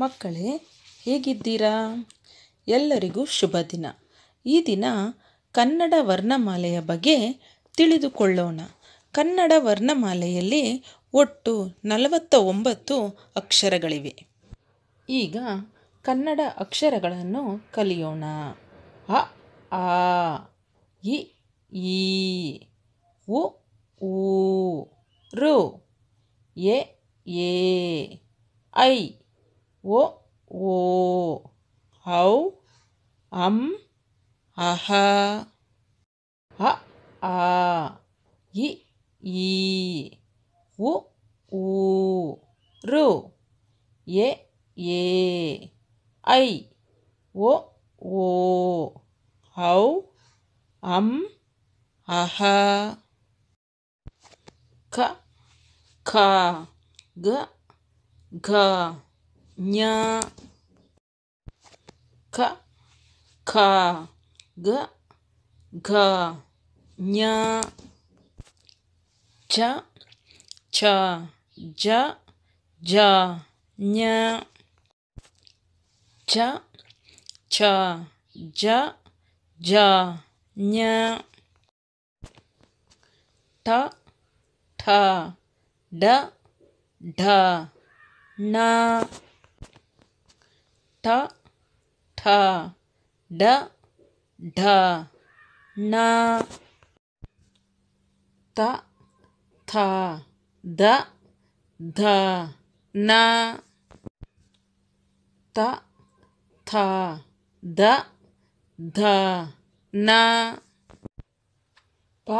ಮಕ್ಕಳೇ ಹೇಗಿದ್ದೀರಾ ಎಲ್ಲರಿಗೂ ಶುಭ ದಿನ ಈ ದಿನ ಕನ್ನಡ ವರ್ಣಮಾಲೆಯ ಬಗ್ಗೆ ತಿಳಿದುಕೊಳ್ಳೋಣ ಕನ್ನಡ ವರ್ಣಮಾಲೆಯಲ್ಲಿ ಒಟ್ಟು ನಲವತ್ತ ಒಂಬತ್ತು ಅಕ್ಷರಗಳಿವೆ ಈಗ ಕನ್ನಡ ಅಕ್ಷರಗಳನ್ನು ಕಲಿಯೋಣ ಅ ಆ ಇ ಈ ಉ ಊ ಋ ಎ ಐ ಒ ಓ ಔ ಅಂ ಅಹ ಅ ಆ ಇ ಈ ಉ ಊ ಋ ಎ ye ai wo wo hậu ấm aha, ha ka ka ga ga nya ka ka ga ga nya cha cha ja ja nya च छ ज ज ञ ठ ठ ड ढ न ठ ठ ड ढ न त थ द ध न त था द ध न प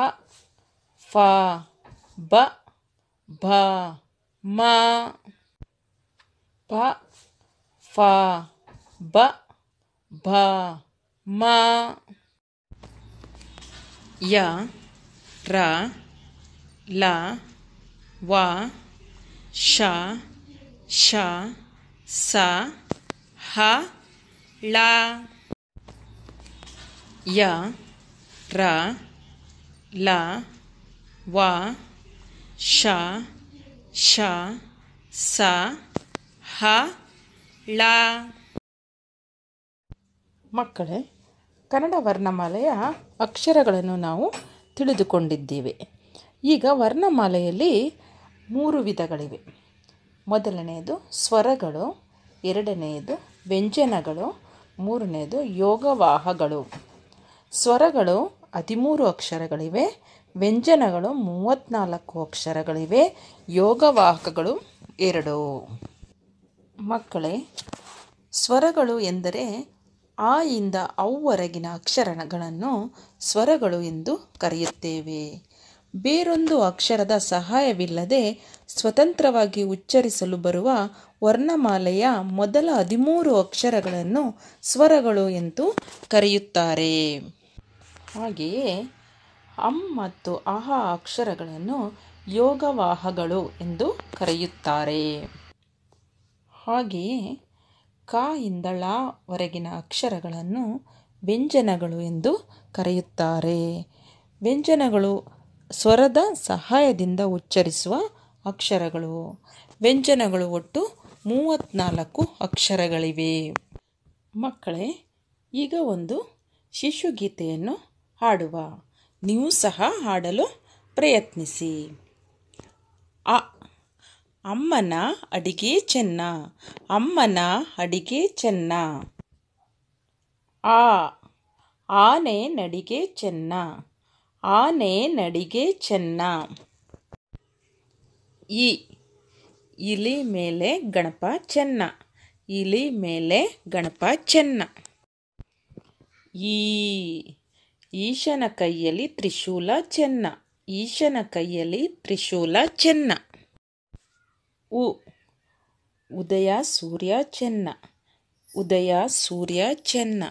फ ब भ म प फ ब भ म य र ल व श श स ह ಲ ಯ ರ ಲ ವ ಶ ಶ ಸ ಹ ಳ ಮಕ್ಕಳೇ ಕನ್ನಡ ವರ್ಣಮಾಲೆಯ ಅಕ್ಷರಗಳನ್ನು ನಾವು ತಿಳಿದುಕೊಂಡಿದ್ದೇವೆ ಈಗ ವರ್ಣಮಾಲೆಯಲ್ಲಿ ಮೂರು ವಿಧಗಳಿವೆ ಮೊದಲನೆಯದು ಸ್ವರಗಳು ಎರಡನೆಯದು ವ್ಯಂಜನಗಳು ಮೂರನೇದು ಯೋಗವಾಹಗಳು ಸ್ವರಗಳು ಹದಿಮೂರು ಅಕ್ಷರಗಳಿವೆ ವ್ಯಂಜನಗಳು ಮೂವತ್ತ್ನಾಲ್ಕು ಅಕ್ಷರಗಳಿವೆ ಯೋಗವಾಹಕಗಳು ಎರಡು ಮಕ್ಕಳೇ ಸ್ವರಗಳು ಎಂದರೆ ಆ ಇಂದ ಅವರೆಗಿನ ಅಕ್ಷರಗಳನ್ನು ಸ್ವರಗಳು ಎಂದು ಕರೆಯುತ್ತೇವೆ ಬೇರೊಂದು ಅಕ್ಷರದ ಸಹಾಯವಿಲ್ಲದೆ ಸ್ವತಂತ್ರವಾಗಿ ಉಚ್ಚರಿಸಲು ಬರುವ ವರ್ಣಮಾಲೆಯ ಮೊದಲ ಹದಿಮೂರು ಅಕ್ಷರಗಳನ್ನು ಸ್ವರಗಳು ಎಂದು ಕರೆಯುತ್ತಾರೆ ಹಾಗೆಯೇ ಅಂ ಮತ್ತು ಅಹ ಅಕ್ಷರಗಳನ್ನು ಯೋಗವಾಹಗಳು ಎಂದು ಕರೆಯುತ್ತಾರೆ ಹಾಗೆಯೇ ಕ ಇಂದ ವರೆಗಿನ ಅಕ್ಷರಗಳನ್ನು ವ್ಯಂಜನಗಳು ಎಂದು ಕರೆಯುತ್ತಾರೆ ವ್ಯಂಜನಗಳು ಸ್ವರದ ಸಹಾಯದಿಂದ ಉಚ್ಚರಿಸುವ ಅಕ್ಷರಗಳು ವ್ಯಂಜನಗಳು ಒಟ್ಟು ಮೂವತ್ತ್ನಾಲ್ಕು ಅಕ್ಷರಗಳಿವೆ ಮಕ್ಕಳೇ ಈಗ ಒಂದು ಶಿಶುಗೀತೆಯನ್ನು ಹಾಡುವ ನೀವು ಸಹ ಹಾಡಲು ಪ್ರಯತ್ನಿಸಿ ಅ ಅಮ್ಮನ ಅಡಿಗೆ ಚೆನ್ನ ಅಮ್ಮನ ಅಡಿಗೆ ಚೆನ್ನ ಆ ಆನೆ ನಡಿಗೆ ಚೆನ್ನ ಆನೆ ನಡಿಗೆ ಚೆನ್ನ ಇ ಇಲಿ ಮೇಲೆ ಗಣಪ ಚೆನ್ನ ಇಲಿ ಮೇಲೆ ಗಣಪ ಚೆನ್ನ ಈ ಈಶನ ಕೈಯಲ್ಲಿ ತ್ರಿಶೂಲ ಚೆನ್ನ ಈಶನ ಕೈಯಲ್ಲಿ ತ್ರಿಶೂಲ ಚೆನ್ನ ಉ ಉದಯ ಸೂರ್ಯ ಚೆನ್ನ ಉದಯ ಸೂರ್ಯ ಚೆನ್ನ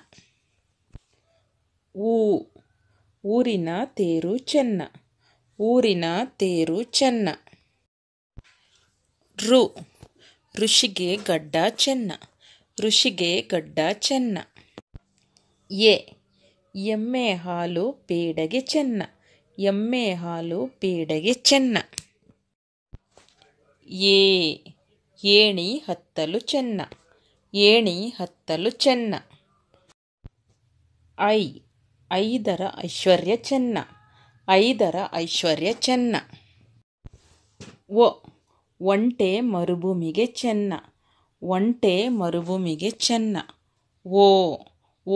ಊ ಊರಿನ ತೇರು ಚೆನ್ನ ಊರಿನ ತೇರು ಚೆನ್ನ ರು ಋಷಿಗೆ ಗಡ್ಡ ಚೆನ್ನ ಋಷಿಗೆ ಗಡ್ಡ ಚೆನ್ನ ಎ ಎಮ್ಮೆ ಹಾಲು ಪೇಡಗೆ ಚೆನ್ನ ಎಮ್ಮೆ ಹಾಲು ಪೇಡಗೆ ಚೆನ್ನ ಏ ಏಣಿ ಹತ್ತಲು ಚೆನ್ನ ಏಣಿ ಹತ್ತಲು ಚೆನ್ನ ಐ ಐದರ ಐಶ್ವರ್ಯ ಚೆನ್ನ ಐದರ ಐಶ್ವರ್ಯ ಚೆನ್ನ ಒ ಒಂಟೆ ಮರುಭೂಮಿಗೆ ಚೆನ್ನ ಒಂಟೆ ಮರುಭೂಮಿಗೆ ಚೆನ್ನ ಓ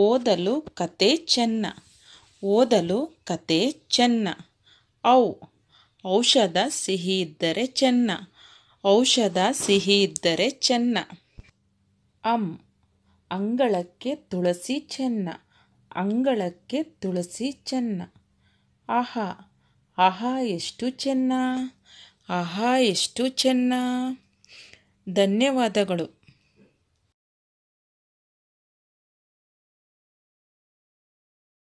ಓದಲು ಕತೆ ಚೆನ್ನ ಓದಲು ಕತೆ ಚೆನ್ನ ಔ ಔಷಧ ಸಿಹಿ ಇದ್ದರೆ ಚೆನ್ನ ಔಷಧ ಸಿಹಿ ಇದ್ದರೆ ಚೆನ್ನ ಅಂ ಅಂಗಳಕ್ಕೆ ತುಳಸಿ ಚೆನ್ನ ಅಂಗಳಕ್ಕೆ ತುಳಸಿ ಚೆನ್ನ ಆಹಾ ಆಹಾ ಎಷ್ಟು ಚೆನ್ನ ಆಹಾ ಎಷ್ಟು ಚೆನ್ನ ಧನ್ಯವಾದಗಳು